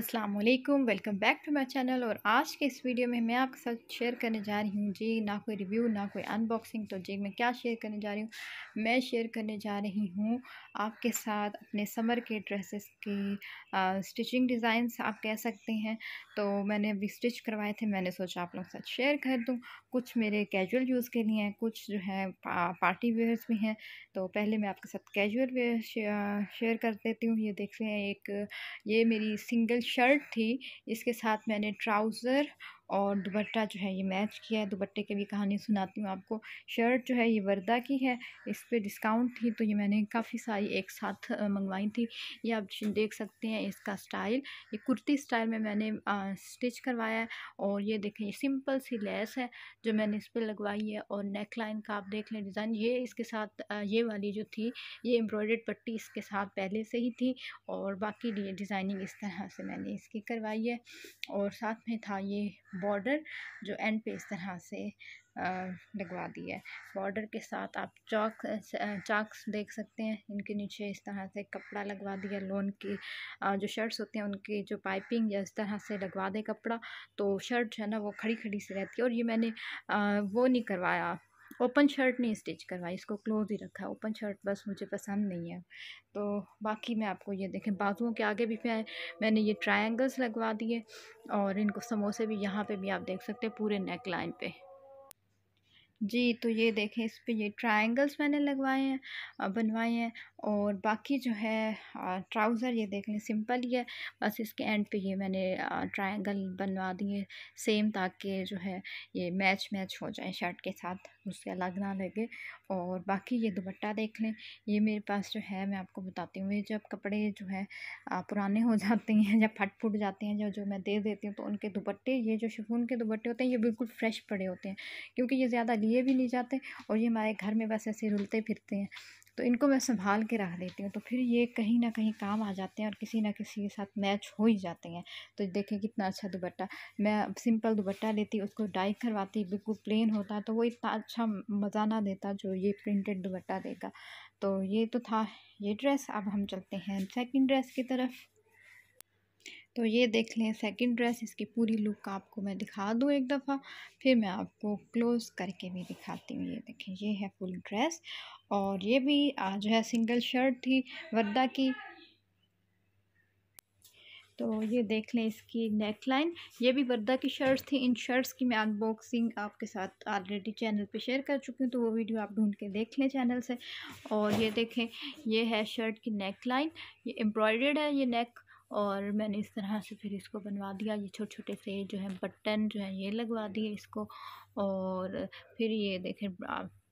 अस्सलाम वालेकुम welcome back to my channel और आज के इस वीडियो में मैं आपके साथ शेयर करने जा रही हूँ जी ना कोई रिव्यू ना कोई अनबॉक्सिंग तो जी मैं क्या शेयर करने जा रही हूँ मैं शेयर करने जा रही हूँ आपके साथ अपने समर के ड्रेसेस की स्टिचिंग डिज़ाइंस आप कह सकते हैं तो मैंने अभी स्टिच करवाए थे मैंने सोचा आप लोगों के साथ शेयर कर दूँ कुछ मेरे कैजुअल यूज़ के लिए हैं कुछ जो है पा, पार्टी वेयर्स भी हैं तो पहले मैं आपके साथ कैजुअल वेयर शेयर कर देती हूँ ये देख रहे हैं एक ये मेरी सिंगल शर्ट थी इसके साथ मैंने ट्राउज़र और दुपट्टा जो है ये मैच किया है दुपट्टे की भी कहानी सुनाती हूँ आपको शर्ट जो है ये वर्दा की है इस पर डिस्काउंट थी तो ये मैंने काफ़ी सारी एक साथ मंगवाई थी ये आप देख सकते हैं इसका स्टाइल ये कुर्ती स्टाइल में मैंने स्टिच करवाया है और ये देखें ये सिंपल सी लेस है जो मैंने इस पर लगवाई है और नेक लाइन का आप देख लें डिज़ाइन ये इसके साथ ये वाली जो थी ये एम्ब्रॉयड पट्टी इसके साथ पहले से ही थी और बाकी डिज़ाइनिंग इस तरह से मैंने इसकी करवाई है और साथ में था ये बॉर्डर जो एंड पे इस तरह से लगवा दी है बॉर्डर के साथ आप चौक चाक्स देख सकते हैं इनके नीचे इस तरह से कपड़ा लगवा दिया लोन की जो शर्ट्स होते हैं उनकी जो पाइपिंग या इस तरह से लगवा दे कपड़ा तो शर्ट जो है ना वो खड़ी खड़ी सी रहती है और ये मैंने वो नहीं करवाया ओपन शर्ट नहीं स्टिच करवाई इसको क्लोज ही रखा है ओपन शर्ट बस मुझे पसंद नहीं है तो बाकी मैं आपको ये देखें बाजुओं के आगे भी मैं मैंने ये ट्रायंगल्स लगवा दिए और इनको समोसे भी यहाँ पे भी आप देख सकते हैं पूरे नेक लाइन पे जी तो ये देखें इस पर ये ट्रायंगल्स मैंने लगवाए हैं बनवाए हैं और बाकी जो है ट्राउज़र ये देख लें सिंपल ही है बस इसके एंड पे ये मैंने ट्रायंगल बनवा दिए सेम ताकि जो है ये मैच मैच हो जाए शर्ट के साथ उससे अलग ना लगे और बाकी ये दुपट्टा देख लें ये मेरे पास जो है मैं आपको बताती हूँ ये जब कपड़े जो है पुराने हो जाते हैं जब फट फुट जाते हैं जो जो मैं दे देती हूँ तो उनके दुपट्टे ये जो शिफून के दुपट्टे होते हैं ये बिल्कुल फ्रेश पड़े होते हैं क्योंकि ये ज़्यादा लिए भी नहीं जाते और ये हमारे घर में बस ऐसे रुलते फिरते हैं तो इनको मैं संभाल के रख देती हूँ तो फिर ये कहीं ना कहीं काम आ जाते हैं और किसी ना किसी के साथ मैच हो ही जाते हैं तो देखें कितना अच्छा दुपट्टा मैं सिंपल दुपट्टा लेती उसको डाई करवाती बिल्कुल प्लेन होता तो वो इतना अच्छा मज़ा ना देता जो ये प्रिंटेड दुपट्टा देगा तो ये तो था ये ड्रेस अब हम चलते हैं सेकेंड ड्रेस की तरफ तो ये देख लें सेकंड ड्रेस इसकी पूरी लुक आपको मैं दिखा दूँ एक दफ़ा फिर मैं आपको क्लोज़ करके भी दिखाती हूँ ये देखें ये है फुल ड्रेस और ये भी जो है सिंगल शर्ट थी वर्दा की तो ये देख लें इसकी नेक लाइन ये भी वर्दा की शर्ट्स थी इन शर्ट्स की मैं अनबॉक्सिंग आपके साथ ऑलरेडी चैनल पे शेयर कर चुकी हूँ तो वो वीडियो आप ढूंढ के देख लें चैनल से और ये देखें ये है शर्ट की नेक लाइन ये एम्ब्रॉयड है ये नेक और मैंने इस तरह से फिर इसको बनवा दिया ये छोटे छोटे से जो है बटन जो है ये लगवा दिए इसको और फिर ये देखें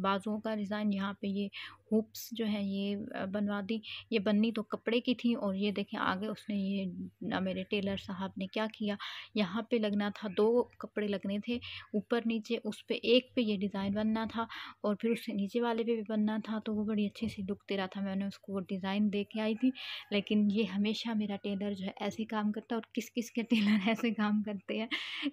बाजुओं का डिज़ाइन यहाँ पे ये हुप्स जो है ये बनवा दी ये बननी तो कपड़े की थी और ये देखें आगे उसने ये मेरे टेलर साहब ने क्या किया यहाँ पे लगना था दो कपड़े लगने थे ऊपर नीचे उस पर एक पे ये डिज़ाइन बनना था और फिर उससे नीचे वाले पे भी बनना था तो वो बड़ी अच्छी से लुक दे रहा था मैंने उसको वो डिज़ाइन दे के आई थी लेकिन ये हमेशा मेरा टेलर जो है ऐसे काम करता और किस किस के टेलर ऐसे काम करते हैं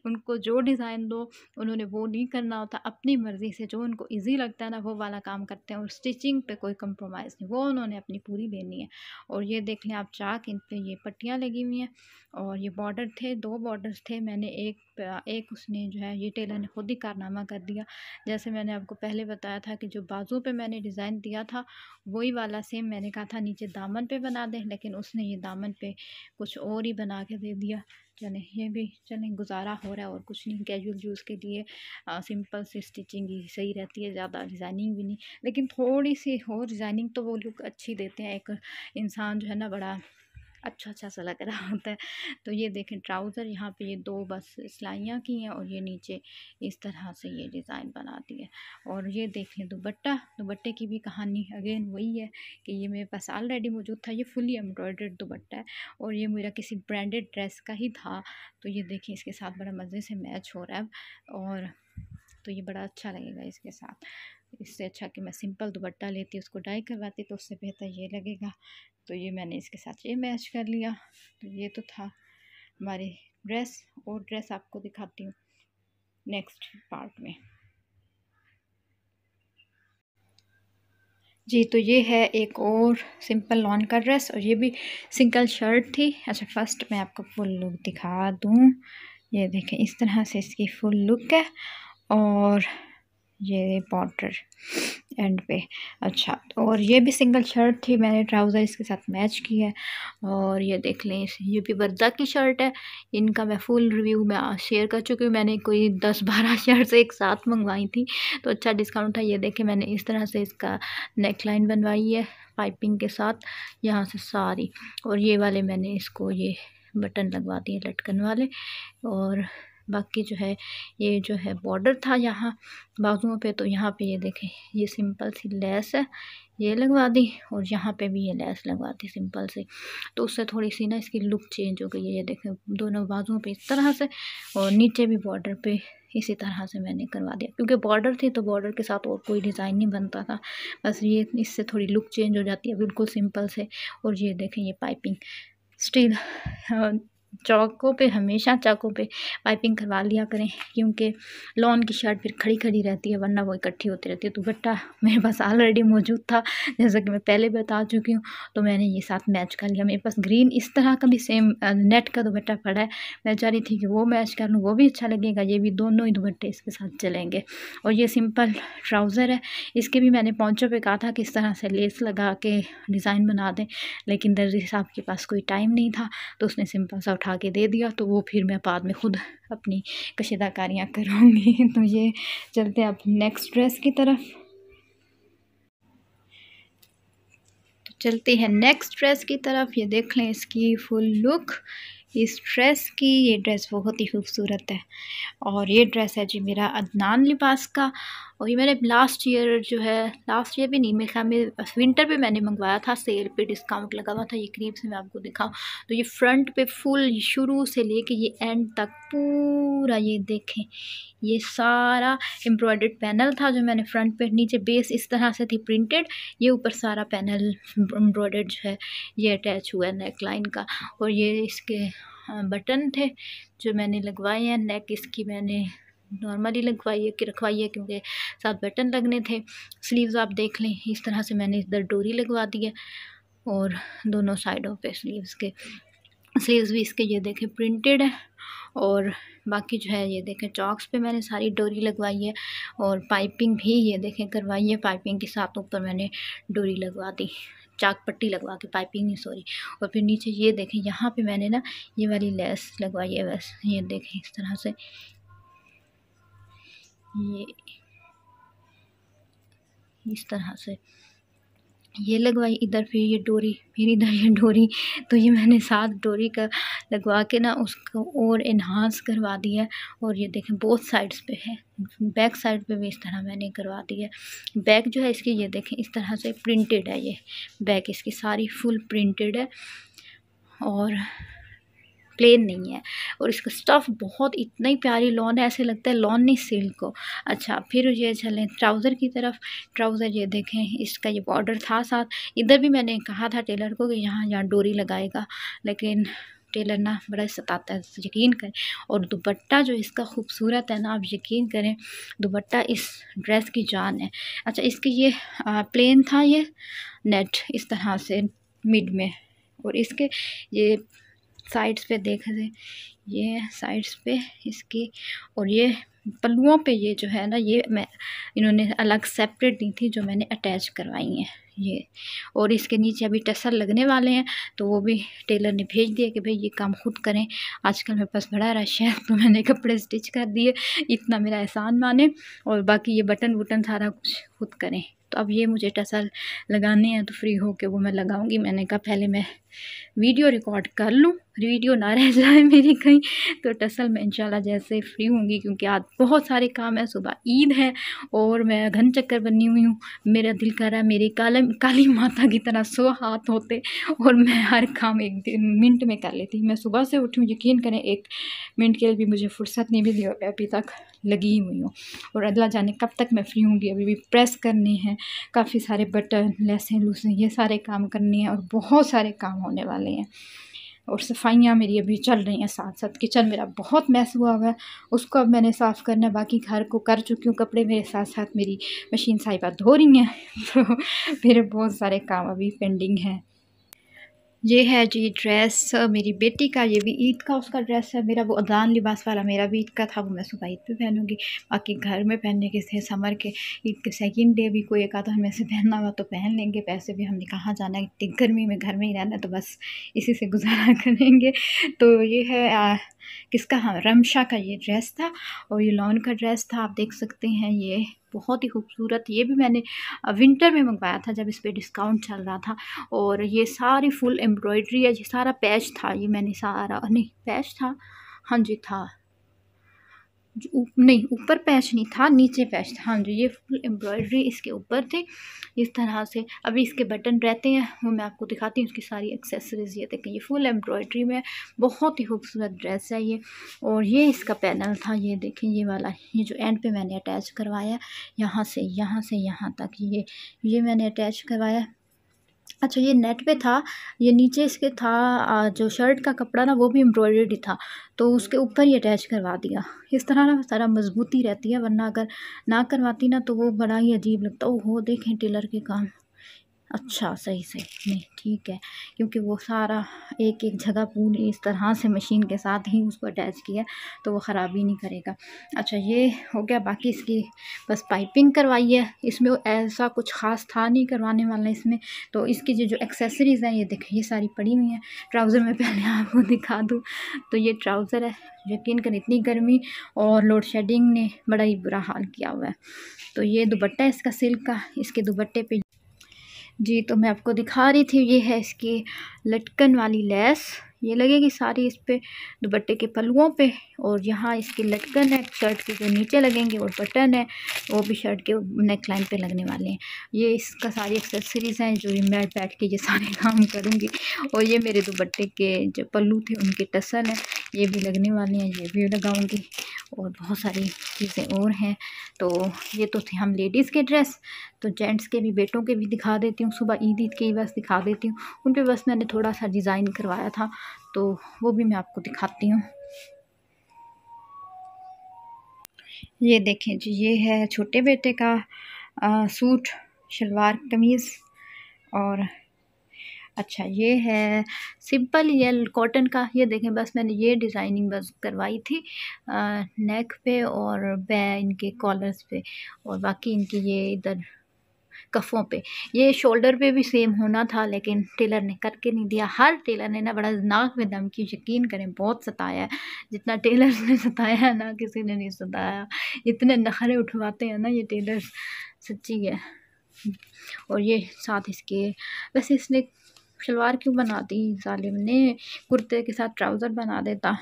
उनको जो डिज़ाइन दो उन्होंने वो नहीं करना होता अपनी मर्ज़ी से जो उनको ईजी लग लगता है ना वो वाला काम करते हैं और स्टिचिंग पे कोई कंप्रोमाइज़ नहीं वो उन्होंने अपनी पूरी देनी है और ये देख लें आप चाक इन पर ये पट्टियाँ लगी हुई हैं और ये बॉर्डर थे दो बॉर्डर थे मैंने एक एक उसने जो है ये टेलर ने खुद ही कारनामा कर दिया जैसे मैंने आपको पहले बताया था कि जो बाजू पे मैंने डिज़ाइन दिया था वही वाला सेम मैंने कहा था नीचे दामन पे बना दें लेकिन उसने ये दामन पे कुछ और ही बना के दे दिया चलें ये भी चलें गुजारा हो रहा है और कुछ नहीं कैजुअल यूज़ के लिए आ, सिंपल सी स्टिचिंग ही सही रहती है ज़्यादा डिज़ाइनिंग भी नहीं लेकिन थोड़ी सी हो डिज़ाइनिंग तो वो लुक अच्छी देते हैं एक इंसान जो है ना बड़ा अच्छा अच्छा सा लग रहा होता है तो ये देखें ट्राउज़र यहाँ पे ये दो बस सिलाइयाँ की हैं और ये नीचे इस तरह से ये डिज़ाइन बना दी है और ये देखें दुबट्टा दुबट्टे की भी कहानी अगेन वही है कि ये मेरे पास ऑलरेडी मौजूद था ये फुली एम्ब्रॉयड्रेड दुपट्टा है और ये मेरा किसी ब्रांडेड ड्रेस का ही था तो ये देखें इसके साथ बड़ा मज़े से मैच हो रहा है और तो ये बड़ा अच्छा लगेगा इसके साथ इससे अच्छा कि मैं सिंपल दुपट्टा लेती उसको डाई करवाती तो उससे बेहतर ये लगेगा तो ये मैंने इसके साथ ये मैच कर लिया तो ये तो था हमारी ड्रेस और ड्रेस आपको दिखाती हूँ नेक्स्ट पार्ट में जी तो ये है एक और सिंपल लॉन का ड्रेस और ये भी सिंगल शर्ट थी अच्छा फर्स्ट मैं आपको फुल लुक दिखा दूँ ये देखें इस तरह से इसकी फुल लुक है और ये बॉर्डर एंड पे अच्छा और ये भी सिंगल शर्ट थी मैंने ट्राउज़र इसके साथ मैच की है और ये देख लें ये भी वर्दा की शर्ट है इनका मैं फुल रिव्यू मैं शेयर कर चुकी हूँ मैंने कोई दस बारह शर्ट्स एक साथ मंगवाई थी तो अच्छा डिस्काउंट था ये देखें मैंने इस तरह से इसका नेक लाइन बनवाई है पाइपिंग के साथ यहाँ से सारी और ये वाले मैंने इसको ये बटन लगवा दिए लटकन वाले और बाकी जो है ये जो है बॉर्डर था यहाँ बाजुओं पे तो यहाँ पे ये देखें ये सिंपल सी लेस है ये लगवा दी और यहाँ पे भी ये लेस लगवा दी सिंपल से तो उससे थोड़ी सी ना इसकी लुक चेंज हो गई है ये देखें दोनों बाजुओं पे इस तरह से और नीचे भी बॉर्डर पे इसी तरह से मैंने करवा दिया क्योंकि बॉर्डर थी तो बॉर्डर के साथ और कोई डिज़ाइन नहीं बनता था बस ये इससे थोड़ी लुक चेंज हो जाती है बिल्कुल सिंपल से और ये देखें ये पाइपिंग हाँ, स्टील चौकों पे हमेशा चौकों पे पाइपिंग करवा लिया करें क्योंकि लॉन की शर्ट फिर खड़ी खड़ी रहती है वरना वो इकट्ठी होती रहती है दुपट्टा तो मेरे पास ऑलरेडी मौजूद था जैसा कि मैं पहले बता चुकी हूँ तो मैंने ये साथ मैच कर लिया मेरे पास ग्रीन इस तरह का भी सेम नेट का दुपट्टा पड़ा है मैं चाह रही थी कि वो मैच कर लूँ वो भी अच्छा लगेगा ये भी दोनों ही दुपट्टे इसके साथ चलेंगे और ये सिंपल ट्राउज़र है इसके भी मैंने पौचों पर कहा था कि इस तरह से लेस लगा के डिज़ाइन बना दें लेकिन दर्जी साहब के पास कोई टाइम नहीं था तो उसने सिंपल सा उठा के दे दिया तो वो फिर मैं बाद में ख़ुद अपनी कशीदाकारियाँ करूँगी तो ये चलते अब नेक्स्ट ड्रेस की तरफ तो चलते हैं नेक्स्ट ड्रेस की तरफ ये देख लें इसकी फुल लुक इस ड्रेस की ये ड्रेस बहुत ही खूबसूरत है और ये ड्रेस है जी मेरा अदनान लिबास का और ये मैंने लास्ट ईयर जो है लास्ट ईयर भी नहीं मेरे ख्याल में विंटर पे मैंने मंगवाया था सेल पे डिस्काउंट लगा हुआ था ये से मैं आपको दिखाऊँ तो ये फ्रंट पे फुल शुरू से लेके ये एंड तक पूरा ये देखें ये सारा एम्ब्रॉयडर्ड पैनल था जो मैंने फ्रंट पे नीचे बेस इस तरह से थी प्रिंटेड ये ऊपर सारा पैनल एम्ब्रॉयडर्ड जो है ये अटैच हुआ है नेक लाइन का और ये इसके बटन थे जो मैंने लगवाए हैं नेक इसकी मैंने नॉर्मल ही लगवाइए कि रखवाइए क्योंकि साथ बटन लगने थे स्लीव्स आप देख लें इस तरह से मैंने इधर डोरी लगवा दी है और दोनों साइडों पे स्लीव्स के स्लीव्स भी इसके ये देखें प्रिंटेड है और बाकी जो है ये देखें चॉक्स पे मैंने सारी डोरी लगवाई है और पाइपिंग भी ये देखें करवाई है पाइपिंग के साथ ऊपर मैंने डोरी लगवा दी चाक पट्टी लगवा के पाइपिंग नहीं सॉरी और फिर नीचे ये देखें यहाँ पे मैंने ना ये वाली लेस लगवाई है बस ये देखें इस तरह से ये इस तरह से ये लगवाई इधर फिर ये डोरी फिर इधर ये डोरी तो ये मैंने सात डोरी का लगवा के ना उसको और इन्हांस करवा दिया और ये देखें बोथ साइड्स पे है बैक साइड पे भी इस तरह मैंने करवा दिया बैक जो है इसकी ये देखें इस तरह से प्रिंटेड है ये बैक इसकी सारी फुल प्रिंटेड है और प्लेन नहीं है और इसका स्टफ़ बहुत इतना ही प्यारी लॉन है ऐसे लगता है लॉन नहीं सिल्क को अच्छा फिर ये चलें ट्राउज़र की तरफ ट्राउज़र ये देखें इसका ये बॉर्डर था साथ इधर भी मैंने कहा था टेलर को कि यहाँ यहाँ डोरी लगाएगा लेकिन टेलर ना बड़ा सताता है यकीन करें और दुपट्टा जो इसका खूबसूरत है ना आप यकीन करें दुपट्टा इस ड्रेस की जान है अच्छा इसकी ये आ, प्लेन था ये नेट इस तरह से मिड में और इसके ये साइड्स पे देख रहे ये साइड्स पे इसकी और ये पल्लुओं पे ये जो है ना ये मैं इन्होंने अलग सेपरेट दी थी जो मैंने अटैच करवाई हैं ये और इसके नीचे अभी टसल लगने वाले हैं तो वो भी टेलर ने भेज दिया कि भाई ये काम खुद करें आजकल मेरे पास बड़ा रश है तो मैंने कपड़े स्टिच कर दिए इतना मेरा एहसान माने और बाकी ये बटन वटन सारा कुछ खुद करें तो अब ये मुझे टसल लगाने हैं तो फ्री हो के वो मैं लगाऊंगी मैंने कहा पहले मैं वीडियो रिकॉर्ड कर लूँ वीडियो ना रह जाए मेरी कहीं तो टसल मैं इंशाल्लाह जैसे फ्री होंगी क्योंकि आज बहुत सारे काम है सुबह ईद है और मैं घन चक्कर बनी हुई हूँ मेरा दिल कर रहा है मेरी काले काली माता की तरह सो हाथ होते और मैं हर काम एक मिनट में कर लेती मैं सुबह से उठी हूँ यकीन करें एक मिनट के लिए भी मुझे फुर्सत नहीं मिली और अभी तक लगी हुई हूँ और अदला जाने कब तक मैं फ्री होंगी अभी भी प्रेस करने हैं काफ़ी सारे बटन लहसन लूसें ये सारे काम करने हैं और बहुत सारे काम होने वाले हैं और सफाइयाँ मेरी अभी चल रही हैं साथ साथ किचन मेरा बहुत मैस हुआ हुआ है उसको अब मैंने साफ़ करना है बाकी घर को कर चुकी हूँ कपड़े मेरे साथ साथ मेरी मशीन साहिबा धो रही हैं तो मेरे बहुत सारे काम अभी पेंडिंग हैं ये है जी ड्रेस मेरी बेटी का ये भी ईद का उसका ड्रेस है मेरा वो अदान लिबास वाला मेरा भी ईद का था वो मैं सुबह ईद पे पहनूंगी बाकी घर में पहनने के थे समर के ईद के सेकंड डे भी कोई एक आधा हमें से पहनना हुआ तो पहन लेंगे पैसे भी हमने कहाँ जाना है इतनी गर्मी में घर में ही रहना तो बस इसी से गुजारा करेंगे तो ये है आ, किसका हाँ रमशा का ये ड्रेस था और ये लॉन का ड्रेस था आप देख सकते हैं ये बहुत ही खूबसूरत ये भी मैंने विंटर में मंगवाया था जब इस पर डिस्काउंट चल रहा था और ये सारी फुल एम्ब्रॉयडरी है ये सारा पैच था ये मैंने सारा नहीं पैच था हाँ जी था जो नहीं ऊपर पैच नहीं था नीचे पैच था हाँ जी ये फुल एम्ब्रॉयडरी इसके ऊपर थी इस तरह से अभी इसके बटन रहते हैं वो मैं आपको दिखाती हूँ इसकी सारी एक्सेसरीज ये देखें ये फुल एम्ब्रॉयडरी में बहुत ही खूबसूरत ड्रेस है ये और ये इसका पैनल था ये देखें ये वाला ये जो एंड पे मैंने अटैच करवाया यहाँ से यहाँ से यहाँ तक ये ये मैंने अटैच करवाया अच्छा ये नेट पे था ये नीचे इसके था जो शर्ट का कपड़ा ना वो भी एम्ब्रॉयडरी था तो उसके ऊपर ही अटैच करवा दिया इस तरह ना सारा मजबूती रहती है वरना अगर ना करवाती ना तो वो बड़ा ही अजीब लगता ओहो देखें टेलर के काम अच्छा सही सही नहीं ठीक है क्योंकि वो सारा एक एक जगह पूरी इस तरह से मशीन के साथ ही उसको अटैच किया तो वो ख़राबी नहीं करेगा अच्छा ये हो गया बाकी इसकी बस पाइपिंग करवाई है इसमें ऐसा कुछ ख़ास था नहीं करवाने वाला इसमें तो इसकी जो जो एक्सेसरीज़ हैं ये देखें ये सारी पड़ी हुई हैं ट्राउज़र में पहले आपको दिखा दूँ तो ये ट्राउज़र है यकीन कर इतनी गर्मी और लोड शेडिंग ने बड़ा ही बुरा हाल किया हुआ है तो ये दुबट्टा है इसका सिल्क का इसके दुबट्टे पर जी तो मैं आपको दिखा रही थी ये है इसकी लटकन वाली लेस ये लगेगी सारी इस पर दुपट्टे के पलुओं पे और यहाँ इसकी लटकन है शर्ट के जो नीचे लगेंगे और बटन है वो भी शर्ट के नेक लाइन पे लगने वाले हैं ये इसका सारी एक्सेसरीज़ हैं जो मैं बैठ के ये सारे काम करूँगी और ये मेरे दुपट्टे के जो पल्लू थे उनके टसन है ये भी लगने वाली हैं ये भी लगाऊंगी और बहुत सारी चीज़ें और हैं तो ये तो थे हम लेडीज़ के ड्रेस तो जेंट्स के भी बेटों के भी दिखा देती हूँ सुबह ईद ईद के ही बस दिखा देती हूँ उन पर बस मैंने थोड़ा सा डिज़ाइन करवाया था तो वो भी मैं आपको दिखाती हूँ ये देखें जी ये है छोटे बेटे का आ, सूट शलवार कमीज़ और अच्छा ये है सिंपल ये कॉटन का ये देखें बस मैंने ये डिज़ाइनिंग बस करवाई थी आ, नेक पे और बै इनके कॉलर्स पे और बाकी इनके ये इधर कफ़ों पे ये शोल्डर पे भी सेम होना था लेकिन टेलर ने करके नहीं दिया हर टेलर ने ना बड़ा नाक में दम की यकीन करें बहुत सताया है जितना टेलर ने सताया ना किसी ने नहीं सताया इतने नखरे उठवाते हैं ना ये टेलर सच्ची है और ये साथ इसके वैसे इसने शलवार क्यों बना दी जालिम ने कुर्ते के साथ ट्राउज़र बना देता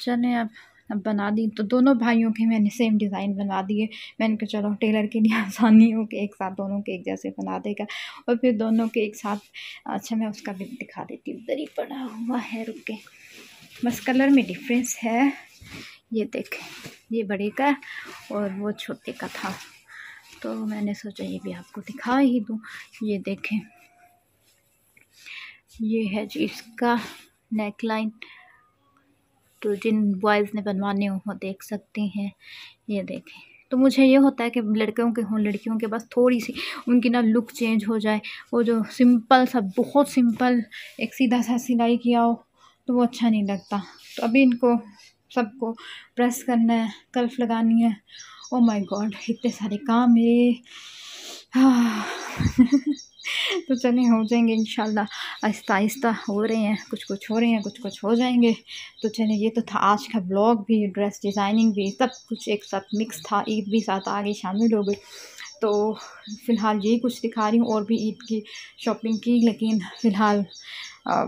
चले अब अब बना दी तो दोनों भाइयों के मैंने सेम डिज़ाइन बनवा दिए मैंने कहा चलो टेलर के लिए आसानी हो कि एक साथ दोनों के एक जैसे बना देगा और फिर दोनों के एक साथ अच्छा मैं उसका भी दिखा देती हूँ दरी पड़ा हुआ है रुके बस कलर में डिफरेंस है ये देखें ये बड़े का और वो छोटे का था तो मैंने सोचा ये भी आपको दिखा ही दूँ ये देखें ये है जी इसका नेक लाइन तो जिन बॉयज़ ने बनवाने हो देख सकते हैं ये देखें तो मुझे ये होता है कि लड़कों के हों लड़कियों के पास थोड़ी सी उनकी ना लुक चेंज हो जाए वो जो सिंपल सा बहुत सिंपल एक सीधा सा सिलाई किया हो तो वो अच्छा नहीं लगता तो अभी इनको सबको प्रेस करना है कल्फ लगानी है ओ माय गॉड इतने सारे काम हाँ तो चने हो जाएंगे इन आहिस्ता आहिस्ता हो रहे हैं कुछ कुछ हो रहे हैं कुछ कुछ हो जाएंगे तो चले ये तो था आज का ब्लॉग भी ड्रेस डिज़ाइनिंग भी सब कुछ एक साथ मिक्स था ईद भी साथ आगे शामिल हो गई तो फ़िलहाल यही कुछ दिखा रही हूँ और भी ईद की शॉपिंग की लेकिन फ़िलहाल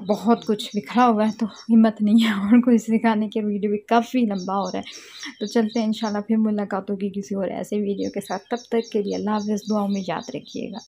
बहुत कुछ बिखरा हुआ है तो हिम्मत नहीं है और कुछ दिखाने के वीडियो भी काफ़ी लंबा हो रहा है तो चलते हैं इन फिर मुलाकात होगी किसी और ऐसे वीडियो के साथ तब तक के लिए अल्लाह हाफ दुआओं में याद रखिएगा